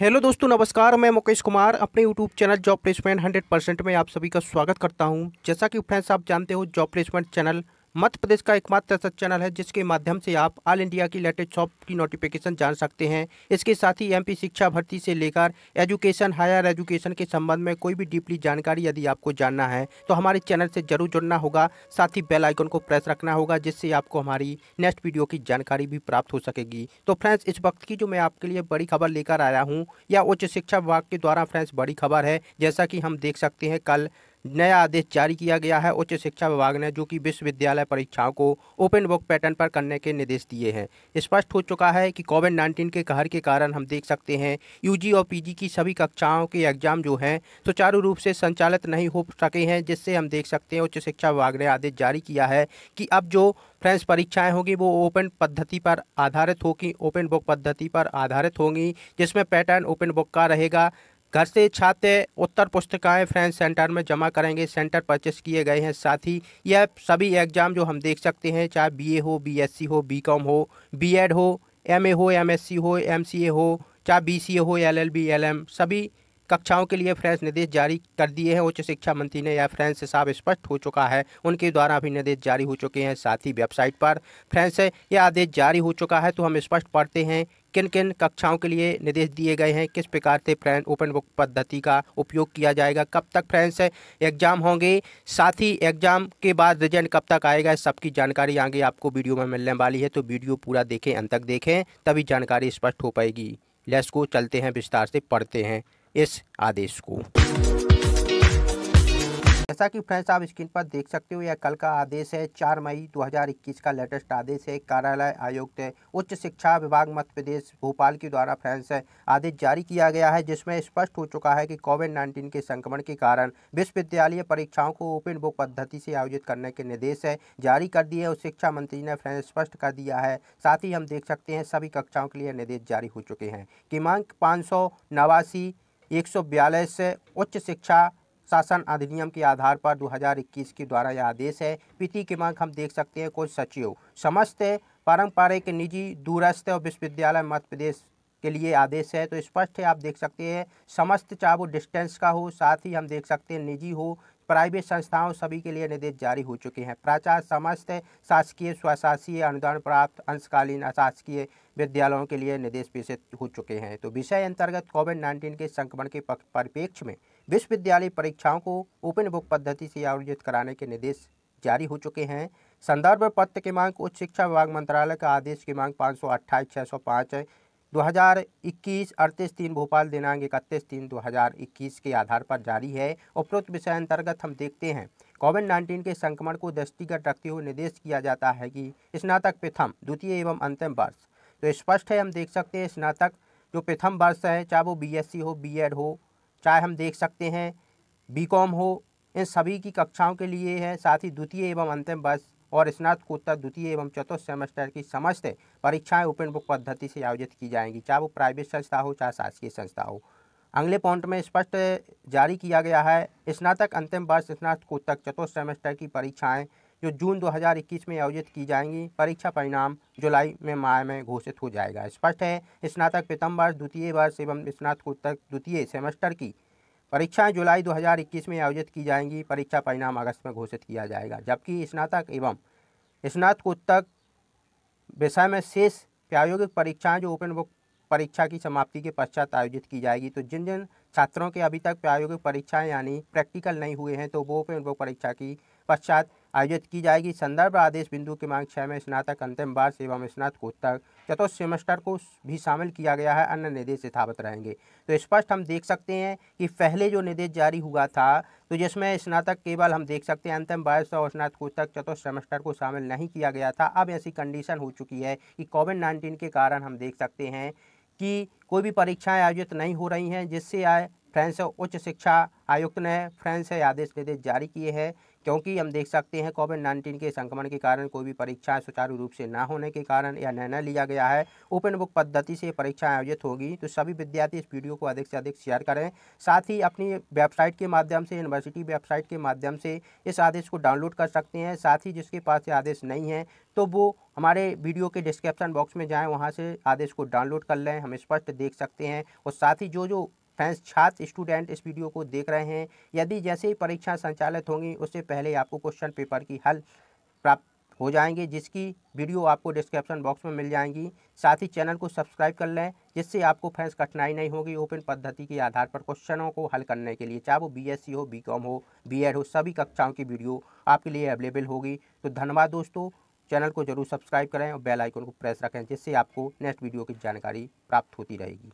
hello दोस्तों नमस्कार मैं मुकेश कुमार अपने YouTube channel job placement 100 percent में आप सभी का स्वागत करता हूं जैसा कि फ्रेंड्स आप जानते हो job placement channel Madhya Pradesh का एकमात्र ऐसा चैनल है जिसके माध्यम से आप ऑल इंडिया की लेटेस्ट जॉब की नोटिफिकेशन जान सकते हैं इसके साथ ही एमपी शिक्षा भर्ती से लेकर एजुकेशन हायर एजुकेशन के संबंध में कोई भी डीपली जानकारी यदि आपको जानना है तो हमारे चैनल से जरूर जुड़ना होगा साथ ही बेल आइकन को प्रेस रखना होगा जिससे आपको हमारी नेक्स्ट वीडियो की जानकारी भी प्राप्त हो सकेगी तो फ्रेंड्स इस वक्त की जो मैं आपके लिए बड़ी खबर लेकर आया हूँ या उच्च शिक्षा विभाग के द्वारा फ्रेंड्स बड़ी खबर है जैसा कि हम देख सकते हैं कल नया आदेश जारी किया गया है उच्च शिक्षा विभाग ने जो कि विश्वविद्यालय परीक्षाओं को ओपन बुक पैटर्न पर करने के निर्देश दिए हैं स्पष्ट हो चुका है कि कोविड नाइन्टीन के कहर के कारण हम देख सकते हैं यूजी और पीजी की सभी कक्षाओं के एग्जाम जो हैं सुचारू रूप से संचालित नहीं हो सके हैं जिससे हम देख सकते हैं उच्च शिक्षा विभाग ने आदेश जारी किया है कि अब जो फ्रेंस परीक्षाएं होंगी वो ओपन पद्धति पर आधारित होगी ओपन बुक पद्धति पर आधारित होंगी जिसमें पैटर्न ओपन बुक का रहेगा घर से छाते उत्तर पुस्तिकाएं फ्रेंच सेंटर में जमा करेंगे सेंटर परचेस किए गए हैं साथ ही यह सभी एग्जाम जो हम देख सकते हैं चाहे बीए हो बीएससी हो बीकॉम हो बीएड हो एमए हो एमएससी हो एमसीए हो चाहे बीसीए हो एलएलबी एलएम सभी कक्षाओं के लिए फ्रेंच निर्देश जारी कर दिए हैं उच्च शिक्षा मंत्री ने यह फ्रेंच से साफ स्पष्ट हो चुका है उनके द्वारा भी निर्देश जारी हो चुके हैं साथ ही वेबसाइट पर फ्रेंच से यह आदेश जारी हो चुका है तो हम स्पष्ट पढ़ते हैं किन किन कक्षाओं के लिए निर्देश दिए गए हैं किस प्रकार से फ्रेंड ओपन बुक पद्धति का उपयोग किया जाएगा कब तक फ्रेंड्स एग्जाम होंगे साथ ही एग्जाम के बाद रिजल्ट कब तक आएगा सबकी जानकारी आगे आपको वीडियो में मिलने वाली है तो वीडियो पूरा देखें अंत तक देखें तभी जानकारी स्पष्ट हो पाएगी लेस को चलते हैं विस्तार से पढ़ते हैं इस आदेश को जैसा कि फ्रेंड्स आप स्क्रीन पर देख सकते हो यह कल का आदेश है चार मई 2021 का लेटेस्ट आदेश है कार्यालय आयुक्त उच्च शिक्षा विभाग मध्य प्रदेश भोपाल के द्वारा फ्रेंड्स आदेश जारी किया गया है जिसमें स्पष्ट हो चुका है कि कोविड नाइन्टीन के संक्रमण के कारण विश्वविद्यालय परीक्षाओं को ओपन बुक पद्धति से आयोजित करने के निर्देश जारी कर दिए और शिक्षा मंत्री ने फ्रेंड स्पष्ट कर दिया है साथ ही हम देख सकते हैं सभी कक्षाओं के लिए निर्देश जारी हो चुके हैं क्रमांक पाँच सौ नवासी एक सौ बयालीस उच्च शिक्षा शासन अधिनियम के आधार पर 2021 के द्वारा यह आदेश है पीटी की मांग हम देख सकते हैं कुछ सचिव समस्त पारंपरिक निजी दूरस्थ और विश्वविद्यालय मध्य प्रदेश के लिए आदेश है तो स्पष्ट है आप देख सकते हैं समस्त चाहे वो डिस्टेंस का हो साथ ही हम देख सकते हैं निजी हो प्राइवेट संस्थाओं सभी के लिए निर्देश जारी हो चुके हैं प्राचार समस्त शासकीय स्वशासकीय अनुदान प्राप्त अंशकालीन अशासकीय विद्यालयों के लिए निर्देश प्रेषित हो चुके हैं तो विषय अंतर्गत कोविड नाइन्टीन के संक्रमण के परिप्रेक्ष्य में विश्वविद्यालय परीक्षाओं को ओपन बुक पद्धति से आयोजित कराने के निर्देश जारी हो चुके हैं संदर्भ पत्र की मांग उच्च शिक्षा विभाग मंत्रालय का आदेश की मांग पाँच सौ अट्ठाईस छः सौ पाँच दो हज़ार इक्कीस अड़तीस तीन भोपाल दिनांक इकतीस तीन दो हज़ार इक्कीस के आधार पर जारी है उपरोक्त विषय अंतर्गत हम देखते हैं कोविड नाइन्टीन के संक्रमण को दृष्टिगत रखते हुए निर्देश किया जाता है कि स्नातक प्रथम द्वितीय एवं अंतिम वर्ष तो स्पष्ट है हम देख सकते हैं स्नातक जो प्रथम वर्ष है चाहे वो बी हो बी हो चाहे हम देख सकते हैं बीकॉम हो इन सभी की कक्षाओं के लिए है साथ ही द्वितीय एवं अंतिम वर्ष और स्नातकोत्तर द्वितीय एवं चतुर्थ सेमेस्टर की समस्त परीक्षाएं ओपन बुक पद्धति से आयोजित की जाएंगी चाहे वो प्राइवेट संस्था हो चाहे शासकीय संस्था हो अगले पॉइंट में स्पष्ट जारी किया गया है स्नातक अंतिम वर्ष स्नातकोत्तर चतुर्थ सेमेस्टर की परीक्षाएं जो जून 2021 में आयोजित की जाएंगी परीक्षा परिणाम जुलाई में माह में घोषित हो जाएगा स्पष्ट है स्नातक प्रथम वर्ष द्वितीय वर्ष एवं स्नातकोत्तर द्वितीय सेमेस्टर की परीक्षाएं जुलाई 2021 में आयोजित की जाएंगी परीक्षा परिणाम अगस्त में घोषित किया जाएगा जबकि स्नातक एवं स्नातकोत्तर विषय में शेष प्रायोगिक परीक्षाएं जो ओपन बुक परीक्षा की समाप्ति के पश्चात आयोजित की जाएगी तो जिन जिन छात्रों के अभी तक प्रायोगिक परीक्षाएं यानी प्रैक्टिकल नहीं हुए हैं तो वो ओपन बुक परीक्षा की पश्चात आयोजित की जाएगी संदर्भ आदेश बिंदु की मांग छः में स्नातक अंतिम बार सेवा में स्नातकोत्तर चतुर्थ सेमेस्टर को भी शामिल किया गया है अन्य निर्देश यथावत रहेंगे तो स्पष्ट हम देख सकते हैं कि पहले जो निर्देश जारी हुआ था तो जिसमें स्नातक केवल हम देख सकते हैं अंतिम बार और स्नातकोत्तर चतुर्थ सेमेस्टर को शामिल नहीं किया गया था अब ऐसी कंडीशन हो चुकी है कि कोविड नाइन्टीन के कारण हम देख सकते हैं कि कोई भी परीक्षाएं आयोजित नहीं हो रही हैं जिससे आए फ्रेंस उच्च शिक्षा आयुक्त ने फ्रेंस से आदेश निर्देश जारी किए हैं क्योंकि हम देख सकते हैं कोविड नाइन्टीन के संक्रमण के कारण कोई भी परीक्षाएं सुचारू रूप से ना होने के कारण यह निर्णय लिया गया है ओपन बुक पद्धति से परीक्षाएं आयोजित होगी तो सभी विद्यार्थी इस वीडियो को अधिक से अधिक शेयर करें साथ ही अपनी वेबसाइट के माध्यम से यूनिवर्सिटी वेबसाइट के माध्यम से इस आदेश को डाउनलोड कर सकते हैं साथ ही जिसके पास ये आदेश नहीं है तो वो हमारे वीडियो के डिस्क्रिप्शन बॉक्स में जाएँ वहाँ से आदेश को डाउनलोड कर लें हम स्पष्ट देख सकते हैं और साथ ही जो जो फैंस छात्र स्टूडेंट इस वीडियो को देख रहे हैं यदि जैसे ही परीक्षा संचालित होंगी उससे पहले आपको क्वेश्चन पेपर की हल प्राप्त हो जाएंगे जिसकी वीडियो आपको डिस्क्रिप्शन बॉक्स में मिल जाएंगी साथ ही चैनल को सब्सक्राइब कर लें जिससे आपको फैंस कठिनाई नहीं होगी ओपन पद्धति के आधार पर क्वेश्चनों को हल करने के लिए चाहे वो बीएससी हो बीकॉम हो बीएड हो सभी कक्षाओं की वीडियो आपके लिए अवेलेबल होगी तो धन्यवाद दोस्तों चैनल को जरूर सब्सक्राइब करें और बेल आइकन को प्रेस रखें जिससे आपको नेक्स्ट वीडियो की जानकारी प्राप्त होती रहेगी